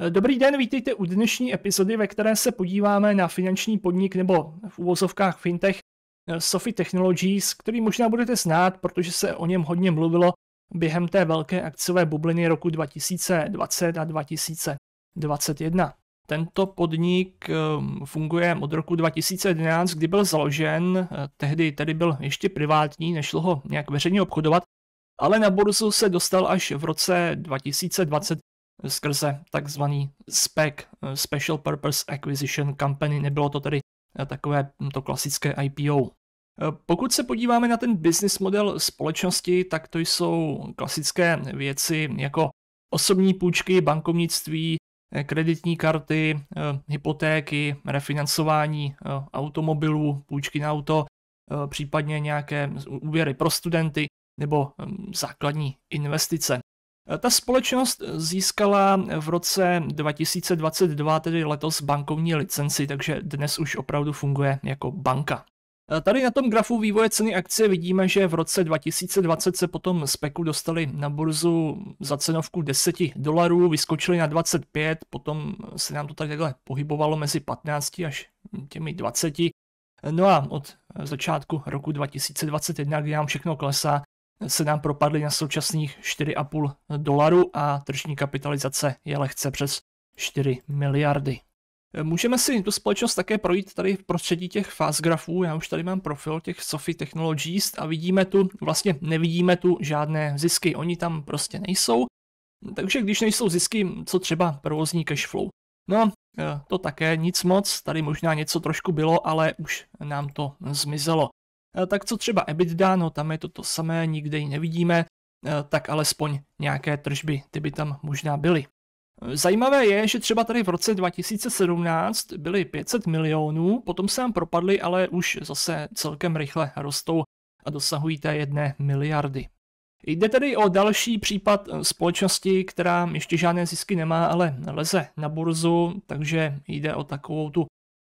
Eh, dobrý den, vítejte u dnešní epizody, ve které se podíváme na finanční podnik nebo v úvozovkách fintech eh, Sofi Technologies, který možná budete znát, protože se o něm hodně mluvilo během té velké akciové bubliny roku 2020 a 2021. Tento podnik ehm, funguje od roku 2011, kdy byl založen, eh, tehdy tedy byl ještě privátní, nešlo ho nějak veřejně obchodovat, ale na burzu se dostal až v roce 2020 skrze takzvaný spec eh, Special Purpose Acquisition Company, nebylo to tedy eh, takové hm, to klasické IPO. Eh, pokud se podíváme na ten business model společnosti, tak to jsou klasické věci jako osobní půjčky, bankovnictví, kreditní karty, hypotéky, refinancování automobilů, půjčky na auto, případně nějaké úvěry pro studenty nebo hm, základní investice. Eh, ta společnost eh, získala eh, v roce 2022, tedy letos, bankovní licenci, takže dnes už opravdu funguje jako banka. Tady na tom grafu vývoje ceny akcie vidíme, že v roce 2020 se potom speku dostali na burzu za cenovku 10 dolarů, vyskočili na 25, potom se nám to takhle pohybovalo mezi 15 až těmi 20. No a od začátku roku 2021, kdy nám všechno klesá, se nám propadly na současných 4,5 dolaru a tržní kapitalizace je lehce přes 4 miliardy. Můžeme si tu společnost také projít tady v prostředí těch fast grafů. Já už tady mám profil těch Sofi Technologies a vidíme tu, vlastně nevidíme tu žádné zisky. Oni tam prostě nejsou. Takže když nejsou zisky, co třeba provozní cash flow. No, eh, to také nic moc, tady možná něco trošku bylo, ale už nám to zmizelo. Eh, tak co třeba EBITDA, no tam je to to samé, nikde ji nevidíme, eh, tak alespoň nějaké tržby, ty by tam možná byly. Eh, zajímavé je, že třeba tady v roce 2017 byly 500 milionů, potom se nám propadly, ale už zase celkem rychle rostou a dosahují té jedné miliardy. Jde tedy o další případ společnosti, která ještě žádné zisky nemá, ale leze na burzu, takže jde o takovou tu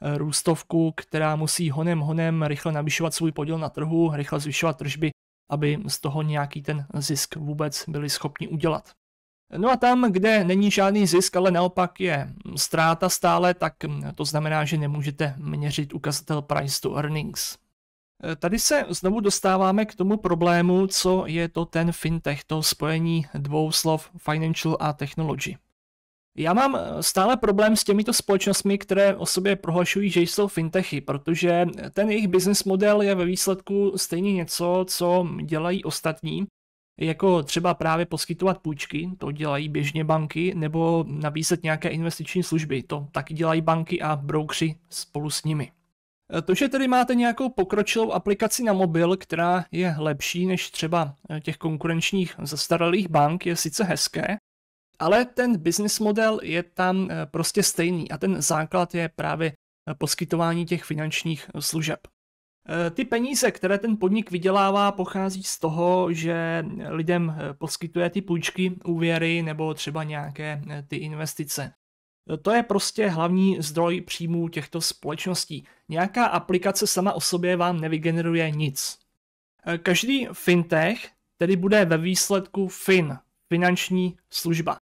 Eh, růstovku, která musí honem honem rychle navyšovat svůj podíl na trhu, rychle zvyšovat tržby, aby z toho nějaký ten zisk vůbec byli schopni udělat. No a tam, kde není žádný zisk, ale naopak je ztráta stále, tak to znamená, že nemůžete měřit ukazatel price to earnings. Eh, tady se znovu dostáváme k tomu problému, co je to ten fintech, to spojení dvou slov financial a technology. Já mám eh, stále problém s těmito společnostmi, které o sobě prohlašují, že jsou fintechy, protože ten jejich business model je ve výsledku stejně něco, co dělají ostatní, jako třeba právě poskytovat půjčky, to dělají běžně banky, nebo nabízet nějaké investiční služby, to taky dělají banky a broukři spolu s nimi. Eh, to, že tedy máte nějakou pokročilou aplikaci na mobil, která je lepší než třeba eh, těch konkurenčních zastaralých bank, je sice hezké, ale ten business model je tam eh, prostě stejný a ten základ je právě eh, poskytování těch finančních eh, služeb. Ty peníze, které ten podnik vydělává, pochází z toho, že lidem poskytuje ty půjčky, úvěry nebo třeba nějaké ty investice. To je prostě hlavní zdroj příjmů těchto společností. Nějaká aplikace sama o sobě vám nevygeneruje nic. Každý fintech tedy bude ve výsledku fin, finanční služba.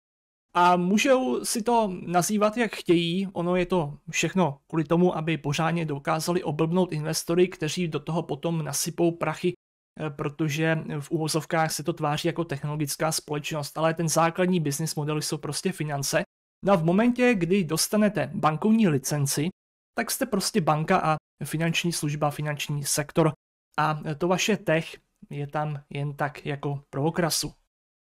A můžou si to nazývat, jak chtějí, ono je to všechno kvůli tomu, aby pořádně dokázali oblbnout investory, kteří do toho potom nasypou prachy, eh, protože v uvozovkách se to tváří jako technologická společnost, ale ten základní business model jsou prostě finance. No a v momentě, kdy dostanete bankovní licenci, tak jste prostě banka a finanční služba, finanční sektor a to vaše tech je tam jen tak jako pro okrasu.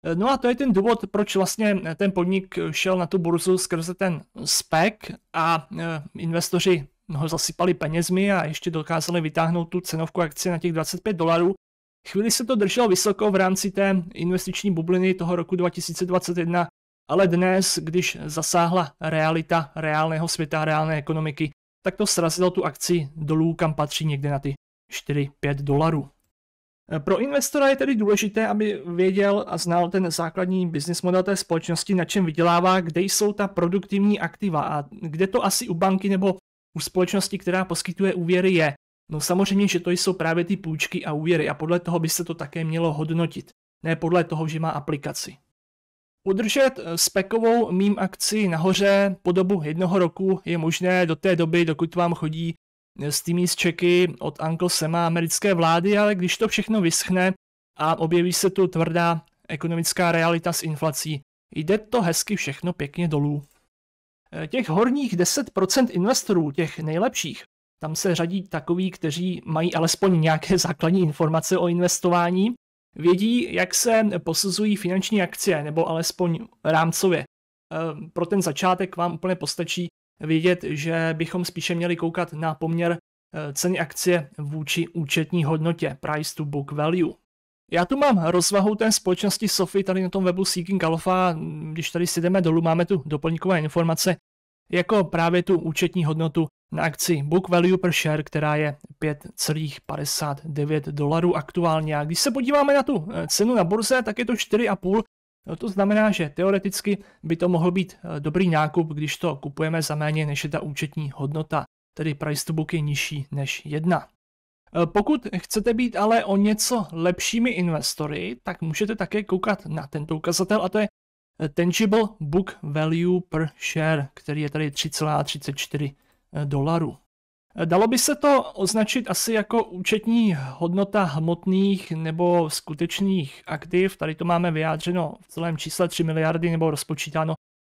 Eh, no a to je ten důvod, proč vlastně eh, ten podnik eh, šel na tu burzu skrze ten spek a investoři ho zasypali penězmi a ještě dokázali vytáhnout tu cenovku akcie na těch 25 dolarů. Chvíli se to drželo vysoko v rámci té investiční bubliny toho roku 2021, ale dnes, když zasáhla realita reálného světa, reálné ekonomiky, tak to srazilo tu akci dolů, kam patří někde na ty 4-5 dolarů. Eh, pro investora je tedy důležité, aby věděl a znal ten základní business model té společnosti, na čem vydělává, kde jsou ta produktivní aktiva a kde to asi u banky nebo u společnosti, která poskytuje úvěry, je. No samozřejmě, že to jsou právě ty půjčky a úvěry a podle toho by se to také mělo hodnotit, ne podle toho, že má aplikaci. Udržet eh, spekovou mým akci nahoře po dobu jednoho roku je možné do té doby, dokud vám chodí s tými z Čeky od Uncle Sema americké vlády, ale když to všechno vyschne a objeví se tu tvrdá ekonomická realita s inflací, jde to hezky všechno pěkně dolů. Eh, těch horních 10% investorů, těch nejlepších, tam se řadí takoví, kteří mají alespoň nějaké základní informace o investování, vědí, jak se posuzují finanční akcie, nebo alespoň rámcově. Eh, pro ten začátek vám úplně postačí vidět, že bychom spíše měli koukat na poměr eh, ceny akcie vůči účetní hodnotě, price to book value. Já tu mám rozvahu té společnosti Sofy tady na tom webu Seeking Alpha, když tady si jdeme dolů, máme tu doplňkové informace, jako právě tu účetní hodnotu na akci book value per share, která je 5,59 dolarů aktuálně. A když se podíváme na tu eh, cenu na burze, tak je to 4,5 No to znamená, že teoreticky by to mohl být eh, dobrý nákup, když to kupujeme za méně než je ta účetní hodnota, tedy price to book je nižší než jedna. Eh, pokud chcete být ale o něco lepšími investory, tak můžete také koukat na tento ukazatel a to je eh, Tangible Book Value per Share, který je tady 3,34 dolarů. Dalo by se to označit asi jako účetní hodnota hmotných nebo skutečných aktiv. Tady to máme vyjádřeno v celém čísle 3 miliardy nebo rozpočítáno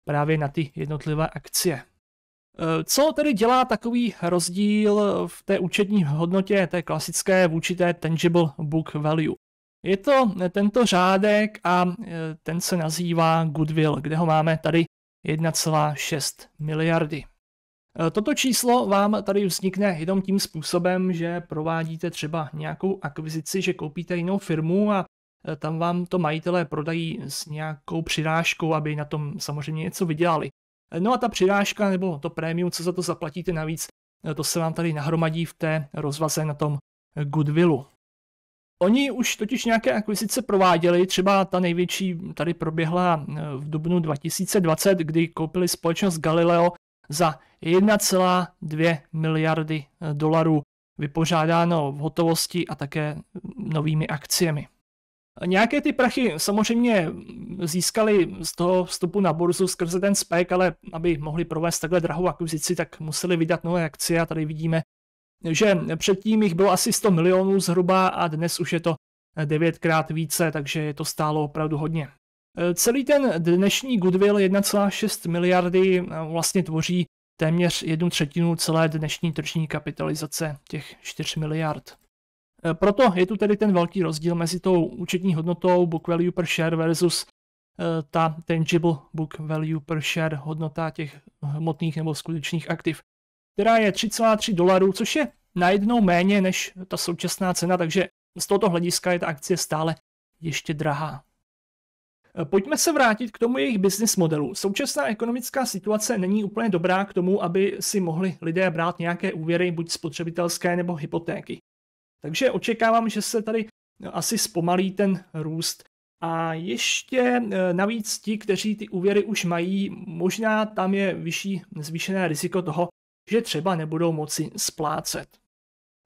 právě na ty jednotlivé akcie. E, co tedy dělá takový rozdíl v té účetní hodnotě té klasické vůči té tangible book value? Je to tento řádek a e, ten se nazývá goodwill, kde ho máme tady 1,6 miliardy. Eh, toto číslo vám tady vznikne jenom tím způsobem, že provádíte třeba nějakou akvizici, že koupíte jinou firmu a eh, tam vám to majitelé prodají s nějakou přirážkou, aby na tom samozřejmě něco vydělali. Eh, no a ta přirážka nebo to prémium, co za to zaplatíte navíc, to se vám tady nahromadí v té rozvaze na tom Goodwillu. Oni už totiž nějaké akvizice prováděli, třeba ta největší tady proběhla v dubnu 2020, kdy koupili společnost Galileo za 1,2 miliardy eh, dolarů vypořádáno v hotovosti a také novými akciemi. Nějaké ty prachy samozřejmě získali z toho vstupu na burzu skrze ten spek, ale aby mohli provést takhle drahou akvizici, tak museli vydat nové akcie a tady vidíme, že předtím jich bylo asi 100 milionů zhruba a dnes už je to eh, devětkrát více, takže je to stálo opravdu hodně. Eh, celý ten dnešní goodwill 1,6 miliardy eh, vlastně tvoří téměř jednu třetinu celé dnešní tržní kapitalizace těch 4 miliard. Eh, proto je tu tedy ten velký rozdíl mezi tou účetní hodnotou book value per share versus ta tangible book value per share hodnota těch hmotných nebo skutečných aktiv, která je 3,3 dolarů, což je najednou méně než ta současná cena, takže z tohoto hlediska je ta akcie stále ještě drahá. Eh, pojďme se vrátit k tomu jejich business modelu. Současná ekonomická situace není úplně dobrá k tomu, aby si mohli lidé brát nějaké úvěry, buď spotřebitelské nebo hypotéky. Takže očekávám, že se tady eh, asi zpomalí ten růst. A ještě eh, navíc ti, kteří ty úvěry už mají, možná tam je vyšší zvýšené riziko toho, že třeba nebudou moci splácet.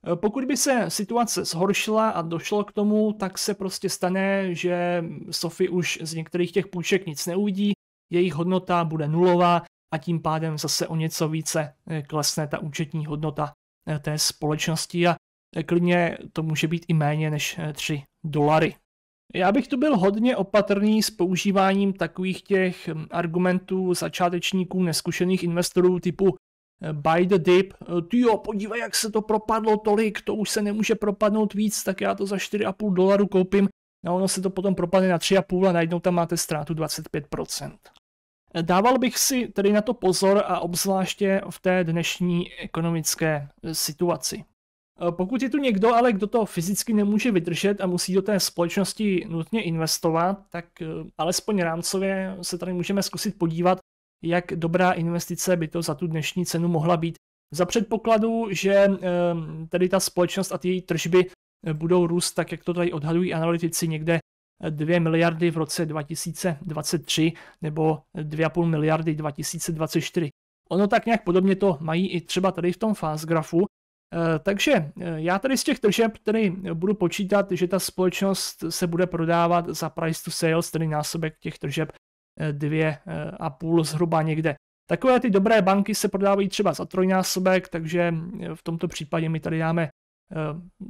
Eh, pokud by se situace zhoršila a došlo k tomu, tak se prostě stane, že Sofy už z některých těch půjček nic neuvidí, jejich hodnota bude nulová a tím pádem zase o něco více eh, klesne ta účetní hodnota eh, té společnosti a klidně to může být i méně než 3 dolary. Já bych tu byl hodně opatrný s používáním takových těch hm, argumentů začátečníků, neskušených investorů typu by the dip, ty jo, podívej, jak se to propadlo tolik, to už se nemůže propadnout víc, tak já to za 4,5 dolaru koupím a ono se to potom propadne na 3,5 a najednou tam máte ztrátu 25%. Dával bych si tedy na to pozor a obzvláště v té dnešní ekonomické situaci. Pokud je tu někdo, ale kdo to fyzicky nemůže vydržet a musí do té společnosti nutně investovat, tak eh, alespoň rámcově se tady můžeme zkusit podívat, jak dobrá investice by to za tu dnešní cenu mohla být. Za předpokladu, že ehm, tedy ta společnost a ty její tržby eh, budou růst, tak jak to tady odhadují analytici, někde 2 eh, miliardy v roce 2023 nebo 2,5 eh, miliardy 2024. Ono tak nějak podobně to mají i třeba tady v tom fast grafu. Takže já tady z těch tržeb tedy budu počítat, že ta společnost se bude prodávat za price to sales, tedy násobek těch tržeb dvě eh, a půl zhruba někde. Takové ty dobré banky se prodávají třeba za trojnásobek, takže mm, v tomto případě my tady dáme, eh,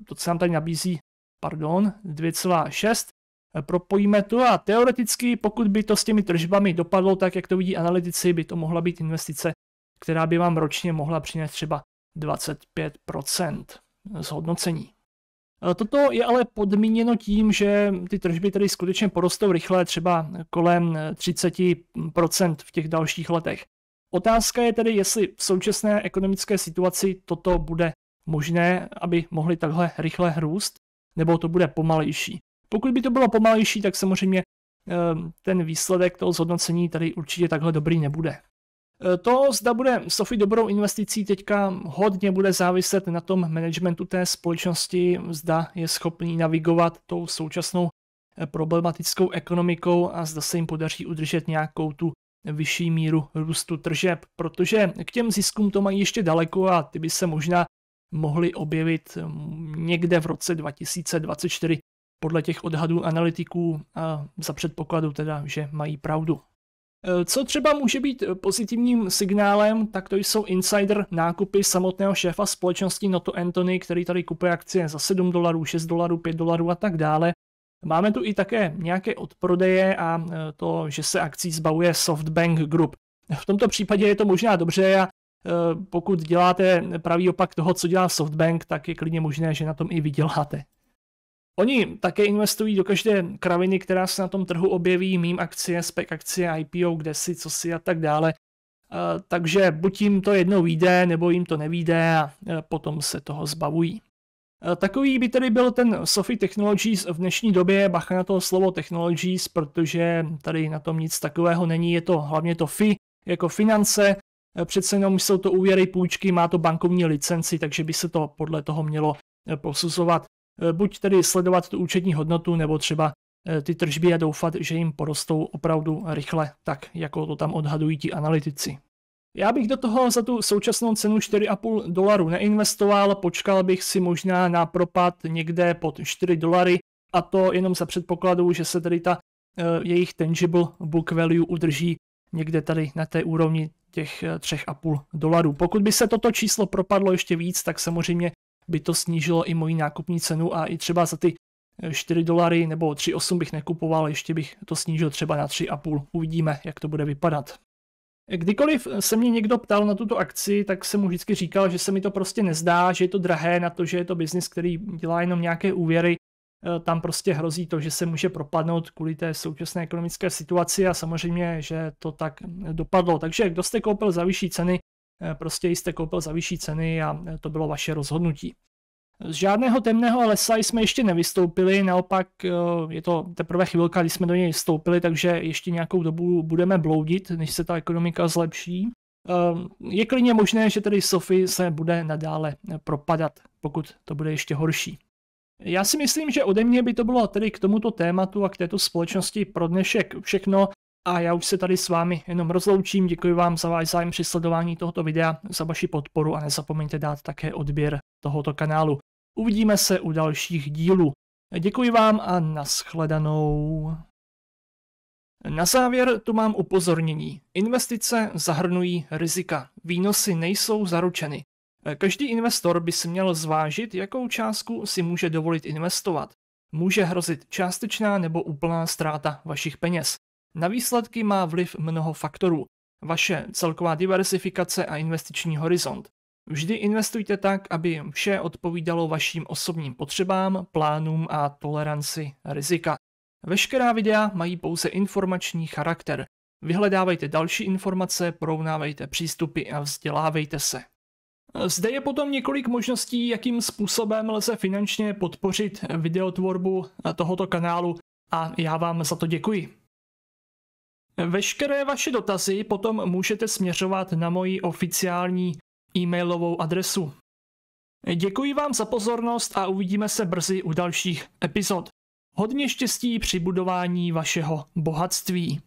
to co nám tady nabízí, pardon, 2,6. Eh, propojíme to a teoreticky, pokud by to s těmi tržbami dopadlo tak, jak to vidí analytici, by to mohla být investice, která by vám ročně mohla přinést třeba 25% zhodnocení. Eh, toto je ale podmíněno tím, že ty tržby tedy skutečně porostou rychle, třeba kolem 30% eh, v těch dalších letech. Otázka je tedy, jestli v současné ekonomické situaci toto bude možné, aby mohly takhle rychle růst, nebo to bude pomalejší. Pokud by to bylo pomalejší, tak samozřejmě eh, ten výsledek toho zhodnocení tady určitě takhle dobrý nebude. Eh, to, zda bude Sofi dobrou investicí, teďka hodně bude záviset na tom managementu té společnosti, zda je schopný navigovat tou současnou eh, problematickou ekonomikou a zda se jim podaří udržet nějakou tu vyšší míru růstu tržeb, protože k těm ziskům to mají ještě daleko a ty by se možná mohly objevit eh, někde v roce 2024 podle těch odhadů analytiků a za předpokladu teda, že mají pravdu. Eh, co třeba může být eh, pozitivním signálem, tak to jsou insider nákupy samotného šéfa společnosti Noto Anthony, který tady kupuje akcie za 7 dolarů, 6 dolarů, 5 dolarů a tak dále. Máme tu i také nějaké odprodeje a eh, to, že se akcí zbavuje Softbank Group. V tomto případě je to možná dobře a pokud děláte pravý opak toho, co dělá Softbank, tak je klidně možné, že na tom i vyděláte. Oni také investují do každé kraviny, která se na tom trhu objeví, mým akcie, spec akcie, IPO, kde si, co si a tak dále. Takže buď jim to jednou vyjde, nebo jim to nevíde a potom se toho zbavují. Takový by tedy byl ten Sophie Technologies v dnešní době, bacha na to slovo Technologies, protože tady na tom nic takového není, je to hlavně to FI, jako finance, přece jenom jsou to úvěry, půjčky, má to bankovní licenci, takže by se to podle toho mělo e, posuzovat. Eh, buď tedy sledovat tu účetní hodnotu, nebo třeba eh, ty tržby a doufat, že jim porostou opravdu rychle, tak jako to tam odhadují ti analytici. Já bych do toho za tu současnou cenu 4,5 dolaru neinvestoval, počkal bych si možná na propad někde pod 4 dolary a to jenom za předpokladu, že se tedy ta eh, jejich tangible book value udrží někde tady na té úrovni těch 3,5 dolarů. Pokud by se toto číslo propadlo ještě víc, tak samozřejmě by to snížilo i moji nákupní cenu a i třeba za ty 4 eh, dolary nebo 3,8 bych nekupoval, ještě bych to snížil třeba na 3,5. Uvidíme, jak to bude vypadat. Eh, kdykoliv eh, se mě někdo ptal na tuto akci, tak jsem mu vždycky říkal, že se mi to prostě nezdá, že je to drahé na to, že je to biznis, který dělá jenom nějaké úvěry. Tam prostě hrozí to, že se může propadnout kvůli té současné ekonomické situaci a samozřejmě, že to tak dopadlo. Takže kdo jste koupil za vyšší ceny, Eh, prostě jste koupil za vyšší ceny a eh, to bylo vaše rozhodnutí. Z žádného temného lesa jsme ještě nevystoupili, naopak eh, je to teprve chvilka, kdy jsme do něj vstoupili, takže ještě nějakou dobu budeme bloudit, než se ta ekonomika zlepší. Je klidně možné, že tedy Sofy se bude nadále propadat, pokud to bude ještě horší. Já si myslím, že ode mě by to bylo tedy k tomuto tématu a k této společnosti pro dnešek všechno. A já už se tady s vámi jenom rozloučím, děkuji vám za váš zájem při sledování tohoto videa, za vaši podporu a nezapomeňte dát také odběr tohoto kanálu. Uvidíme se u dalších dílů. Děkuji vám a nashledanou. Na závěr tu mám upozornění. Investice zahrnují rizika. Výnosy nejsou zaručeny. Každý investor by si měl zvážit, jakou částku si může dovolit investovat. Může hrozit částečná nebo úplná ztráta vašich peněz. Na výsledky má vliv mnoho faktorů. Vaše celková diversifikace a investiční horizont. Vždy investujte tak, aby vše odpovídalo vašim osobním potřebám, plánům a toleranci rizika. Veškerá videa mají pouze informační charakter. Vyhledávejte další informace, porovnávejte přístupy a vzdělávejte se. Zde je potom několik možností, jakým způsobem lze finančně podpořit videotvorbu tohoto kanálu a já vám za to děkuji. Veškeré vaše dotazy potom můžete směřovat na moji oficiální e-mailovou adresu. Děkuji vám za pozornost a uvidíme se brzy u dalších epizod. Hodně štěstí při budování vašeho bohatství.